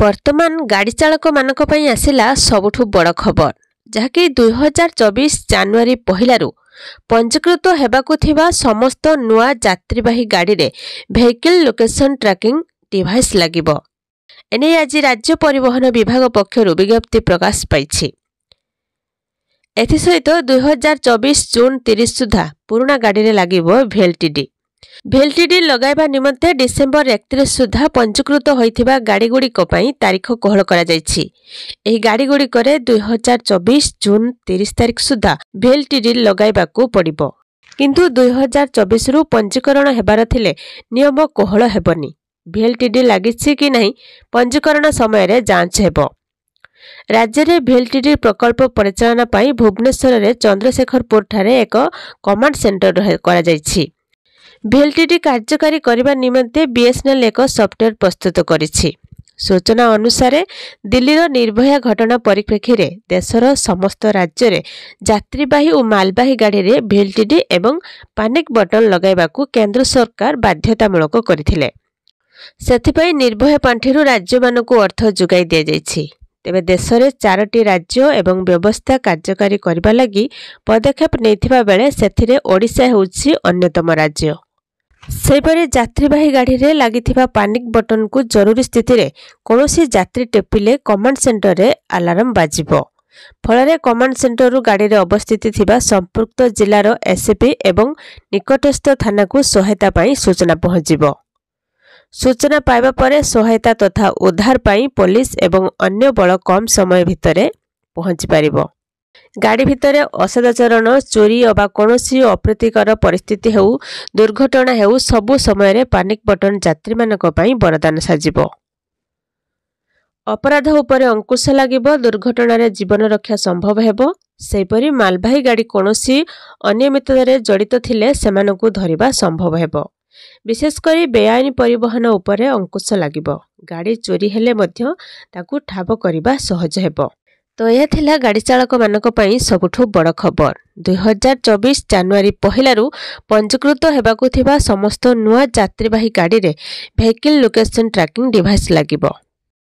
ବର୍ତ୍ତମାନ ଗାଡ଼ି ଚାଳକମାନଙ୍କ ପାଇଁ ଆସିଲା ସବୁଠୁ ବଡ଼ ଖବର ଯାହାକି ଦୁଇହଜାର ଚବିଶ ଜାନୁଆରୀ ପହିଲାରୁ ପଞ୍ଜୀକୃତ ହେବାକୁ ଥିବା ସମସ୍ତ ନୂଆ ଯାତ୍ରୀବାହୀ ଗାଡ଼ିରେ ଭେହିକିଲ୍ ଲୋକେସନ୍ ଟ୍ରାକିଂ ଡିଭାଇସ୍ ଲାଗିବ ଏନେଇ ଆଜି ରାଜ୍ୟ ପରିବହନ ବିଭାଗ ପକ୍ଷରୁ ବିଜ୍ଞପ୍ତି ପ୍ରକାଶ ପାଇଛି ଏଥିସହିତ ଦୁଇହଜାର ଚବିଶ ଜୁନ୍ ତିରିଶ ସୁଦ୍ଧା ପୁରୁଣା ଗାଡ଼ିରେ ଲାଗିବ ଭିଏଲ୍ଟିଡି ভেলটিডি ଲଗାଇବା ନିମନ୍ତେ ଡିସେମ୍ବର ଏକତିରିଶ ସୁଦ୍ଧା পঞ্জীকৃত ହୋଇଥିବା ଗାଡ଼ିଗୁଡ଼ିକ ପାଇଁ ତାରିଖ କୋହଳ କରାଯାଇଛି ଏହି ଗାଡ଼ିଗୁଡ଼ିକରେ ଦୁଇହଜାର ଚବିଶ ଜୁନ୍ ତିରିଶ ତାରିଖ ସୁଦ୍ଧା ଭେଲ୍ଟିଡି ଲଗାଇବାକୁ ପଡ଼ିବ କିନ୍ତୁ ଦୁଇହଜାର ଚବିଶରୁ ପଞ୍ଜୀକରଣ ହେବାର ଥିଲେ ନିୟମ କୋହଳ ହେବନି ଭେଲ୍ଟିଡି ଲାଗିଛି କି ନାହିଁ ପଞ୍ଜୀକରଣ ସମୟରେ ଯାଞ୍ଚ ହେବ ରାଜ୍ୟରେ ଭେଲ୍ଟିଡି ପ୍ରକଳ୍ପ ପରିଚାଳନା ପାଇଁ ଭୁବନେଶ୍ୱରରେ ଚନ୍ଦ୍ରଶେଖରପୁରଠାରେ ଏକ କମାଣ୍ଡ ସେଣ୍ଟର କରାଯାଇଛି ଭିଏଲ୍ଟିଡି କାର୍ଯ୍ୟକାରୀ କରିବା ନିମନ୍ତେ ବିଏସ୍ଏନ୍ଏଲ୍ ଏକ ସଫ୍ଟୱେର୍ ପ୍ରସ୍ତୁତ କରିଛି ସୂଚନା ଅନୁସାରେ ଦିଲ୍ଲୀର ନିର୍ଭୟା ଘଟଣା ପରିପ୍ରେକ୍ଷୀରେ ଦେଶର ସମସ୍ତ ରାଜ୍ୟରେ ଯାତ୍ରୀବାହୀ ଓ ମାଲବାହୀ ଗାଡ଼ିରେ ଭିଏଲ୍ଟିଡି ଏବଂ ପାନିକ୍ ବଟନ୍ ଲଗାଇବାକୁ କେନ୍ଦ୍ର ସରକାର ବାଧ୍ୟତାମୂଳକ କରିଥିଲେ ସେଥିପାଇଁ ନିର୍ଭୟା ପାଣ୍ଠିରୁ ରାଜ୍ୟମାନଙ୍କୁ ଅର୍ଥ ଯୋଗାଇ ଦିଆଯାଇଛି ତେବେ ଦେଶରେ ଚାରୋଟି ରାଜ୍ୟ ଏବଂ ବ୍ୟବସ୍ଥା କାର୍ଯ୍ୟକାରୀ କରିବା ଲାଗି ପଦକ୍ଷେପ ନେଇଥିବା ବେଳେ ସେଥିରେ ଓଡ଼ିଶା ହେଉଛି ଅନ୍ୟତମ ରାଜ୍ୟ ସେହିପରି ଯାତ୍ରୀବାହୀ ଗାଡ଼ିରେ ଲାଗିଥିବା ପାନିକ୍ ବଟନ୍କୁ ଜରୁରୀ ସ୍ଥିତିରେ କୌଣସି ଯାତ୍ରୀ ଟେପିଲେ କମାଣ୍ଡ ସେଣ୍ଟରରେ ଆଲାର୍ମ ବାଜିବ ଫଳରେ କମାଣ୍ଡ ସେଣ୍ଟରରୁ ଗାଡ଼ିରେ ଅବସ୍ଥିତ ଥିବା ସମ୍ପୃକ୍ତ ଜିଲ୍ଲାର ଏସ୍ଏପି ଏବଂ ନିକଟସ୍ଥ ଥାନାକୁ ସହାୟତା ପାଇଁ ସୂଚନା ପହଞ୍ଚିବ ସୂଚନା ପାଇବା ପରେ ସହାୟତା ତଥା ଉଦ୍ଧାର ପାଇଁ ପୋଲିସ ଏବଂ ଅନ୍ୟ ବଳ କମ୍ ସମୟ ଭିତରେ ପହଞ୍ଚିପାରିବ ଗାଡ଼ି ଭିତରେ ଅସଦାଚରଣ ଚୋରି ଅବା କୌଣସି ଅପ୍ରୀତିକର ପରିସ୍ଥିତି ହେଉ ଦୁର୍ଘଟଣା ହେଉ ସବୁ ସମୟରେ ପାନିକ୍ ବଟନ୍ ଯାତ୍ରୀମାନଙ୍କ ପାଇଁ ବରଦାନ ସାଜିବ ଅପରାଧ ଉପରେ ଅଙ୍କୁଶ ଲାଗିବ ଦୁର୍ଘଟଣାରେ ଜୀବନ ରକ୍ଷା ସମ୍ଭବ ହେବ ସେହିପରି ମାଲବାହୀ ଗାଡ଼ି କୌଣସି ଅନିୟମିତତାରେ ଜଡ଼ିତ ଥିଲେ ସେମାନଙ୍କୁ ଧରିବା ସମ୍ଭବ ହେବ ବିଶେଷ କରି ବେଆଇନ ପରିବହନ ଉପରେ ଅଙ୍କୁଶ ଲାଗିବ ଗାଡ଼ି ଚୋରି ହେଲେ ମଧ୍ୟ ତାକୁ ଠାବ କରିବା ସହଜ ହେବ ତ ଏହା ଥିଲା ଗାଡ଼ି ଚାଳକମାନଙ୍କ ପାଇଁ ସବୁଠୁ ବଡ଼ ଖବର ଦୁଇହଜାର ଚବିଶ ଜାନୁଆରୀ ପହିଲାରୁ ପଞ୍ଜୀକୃତ ହେବାକୁ ଥିବା ସମସ୍ତ ନୂଆ ଯାତ୍ରୀବାହୀ ଗାଡ଼ିରେ ଭେହିକିଲ୍ ଲୋକେସନ୍ ଟ୍ରାକିଂ ଡିଭାଇସ୍ ଲାଗିବ